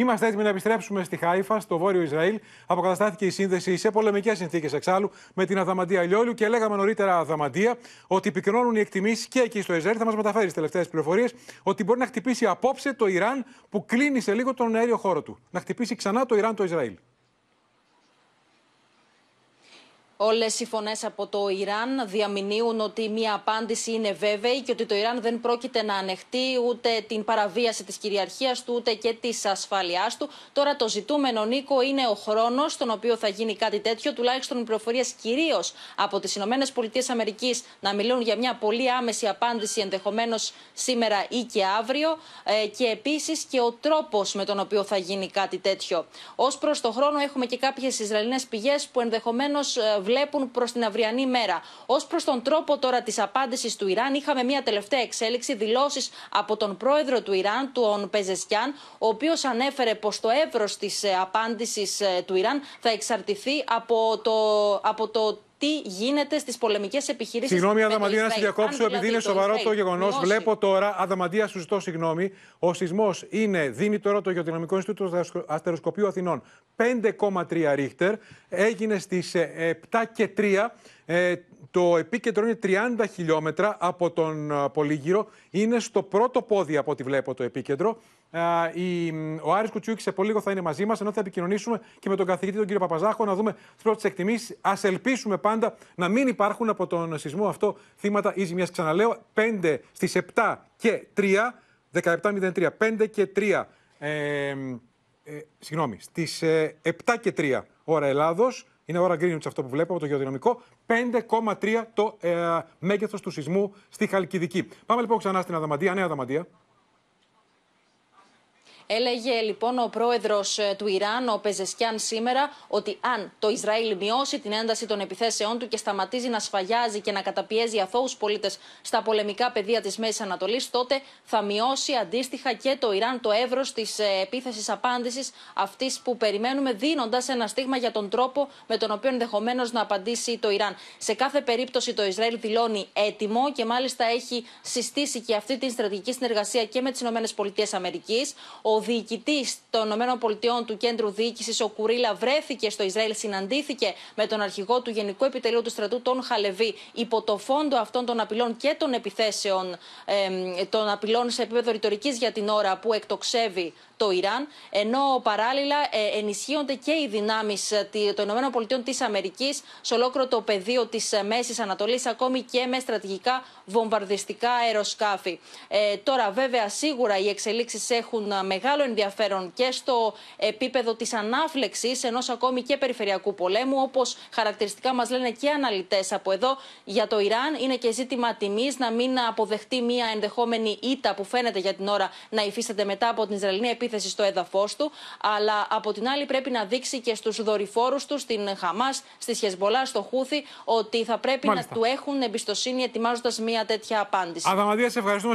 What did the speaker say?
Είμαστε έτοιμοι να επιστρέψουμε στη Χάιφα, στο βόρειο Ισραήλ. Αποκαταστάθηκε η σύνδεση σε πολεμικές συνθήκες εξάλλου με την Αδαμαντία Λιόλιου και λέγαμε νωρίτερα Αδαμαντία ότι πυκνώνουν οι εκτιμήσεις και εκεί στο Ισραήλ. Θα μας μεταφέρεις τι τελευταίες πληροφορίες ότι μπορεί να χτυπήσει απόψε το Ιράν που κλείνει σε λίγο τον αέριο χώρο του. Να χτυπήσει ξανά το Ιράν το Ισραήλ. Όλες οι φωνές από το Ιράν διαμηνύουν ότι μια απάντηση είναι βέβαιη και ότι το Ιράν δεν πρόκειται να ανεχτεί ούτε την παραβίαση της κυριαρχίας του ούτε και της ασφάλειάς του. Τώρα το ζητούμενο, Νίκο, είναι ο χρόνος στον οποίο θα γίνει κάτι τέτοιο. Τουλάχιστον οι πληροφορίες κυρίως από τις ΗΠΑ να μιλούν για μια πολύ άμεση απάντηση ενδεχομένως σήμερα ή και αύριο. Ε, και επίσης και ο τρόπος με τον οποίο θα γίνει κάτι τέτοιο. Ως προς το χρόνο, έχουμε και κάποιες Ισραηλινές πηγές που ενδεχομένως ε, Βλέπουν προς την αυριανή μέρα. Ως προς τον τρόπο τώρα της απάντησης του Ιράν, είχαμε μια τελευταία εξέλιξη, δηλώσεις από τον πρόεδρο του Ιράν, τον Πεζεσκιάν, ο οποίος ανέφερε πως το εύρος της ε, απάντησης ε, του Ιράν θα εξαρτηθεί από το, από το τι γίνεται στις πολεμικές επιχειρήσεις. Συγγνώμη, Αδαμαντία, να σε διακόψω, επειδή δηλαδή είναι σοβαρό το γεγονό. Βλέπω τώρα, Αδαμαντία, σου ζητώ συγγνώμη. Ο σεισμός είναι, δίνει τώρα το Γεωδυναμικό Ινστιτούτο Αστεροσκοπείου Αθηνών 5,3 ρίχτερ. Έγινε στις 7 ε, και 3. Ε, το επίκεντρο είναι 30 χιλιόμετρα από τον ε, Πολύγυρο. Είναι στο πρώτο πόδι από ό,τι βλέπω το επίκεντρο. Η, ο Άρης Κουτσούκη σε πολύ λίγο θα είναι μαζί μας, ενώ θα επικοινωνήσουμε και με τον καθηγητή τον κύριο Παπαζάχο να δούμε τις πρώτες εκτιμήσεις. Ας ελπίσουμε πάντα να μην υπάρχουν από τον σεισμό αυτό θύματα ή ζημιά. Ξαναλέω, 5 στι 7 και 3, 17.03, 5 και 3. Ε, ε, συγγνώμη, στις 7 ε, και 3 ώρα Ελλάδος, είναι ώρα greenwich αυτό που βλέπω το γεωδυναμικό. 5,3 το ε, μέγεθος του σεισμού στη Χαλκιδική. Πάμε λοιπόν ξανά στην Αδαμαντία, νέα Αδαμαντία. Έλεγε λοιπόν ο πρόεδρος ε, του Ιράν, ο Πεζεσκιάν, σήμερα ότι αν το Ισραήλ μειώσει την ένταση των επιθέσεών του και σταματήσει να σφαγιάζει και να καταπιέζει αθώους πολίτες στα πολεμικά πεδία της Μέσης Ανατολής, τότε θα μειώσει αντίστοιχα και το Ιράν το εύρος της ε, επίθεσης απάντησης αυτής που περιμένουμε, δίνοντας ένα στίγμα για τον τρόπο με τον οποίο ενδεχομένως να απαντήσει το Ιράν. Σε κάθε περίπτωση το Ισραήλ δηλώνει έτοιμο και μάλιστα έχει συστήσει και αυτή την στρατηγική συνεργασία και με τις ΗΠΑ. Ο ο διοικητής των ΗΠΑ του Κέντρου Διοίκησης, ο Κουρίλα, βρέθηκε στο Ισραήλ, συναντήθηκε με τον αρχηγό του Γενικού Επιτελείου του Στρατού, τον Χαλεβή, υπό το φόντο αυτών των απειλών και των επιθέσεων, ε, των απειλών σε επίπεδο ρητορικής για την ώρα που εκτοξεύει το Ιράν. Ενώ παράλληλα ε, ενισχύονται και οι δυνάμεις ε, των ΗΠΑ της Αμερικής σε ολόκληρο το πεδίο της ε, Μέσης Ανατολής, ακόμη και με στρατηγικά βομβαρδιστικά αεροσκάφη. Ε, τώρα, βέβαια, σίγουρα οι εξελίξεις έχουν μεγάλη μεγάλο ενδιαφέρον και στο επίπεδο της ανάφλεξης ενός ακόμη και περιφερειακού πολέμου, όπως χαρακτηριστικά μας λένε και αναλυτές από εδώ για το Ιράν. Είναι και ζήτημα τιμής να μην αποδεχτεί μια ενδεχόμενη ήττα που φαίνεται για την ώρα να υφίσταται μετά από την Ισραηλινή επίθεση στο έδαφος του. Αλλά από την άλλη πρέπει να δείξει και στους δορυφόρους του, στην Χαμάς, στη Χεσμολά, στο Χούθη, ότι θα πρέπει να του έχουν εμπιστοσύνη ετοιμάζοντας μια τέτοια απάντηση. Αδαμαντία, σε ευχαριστούμε.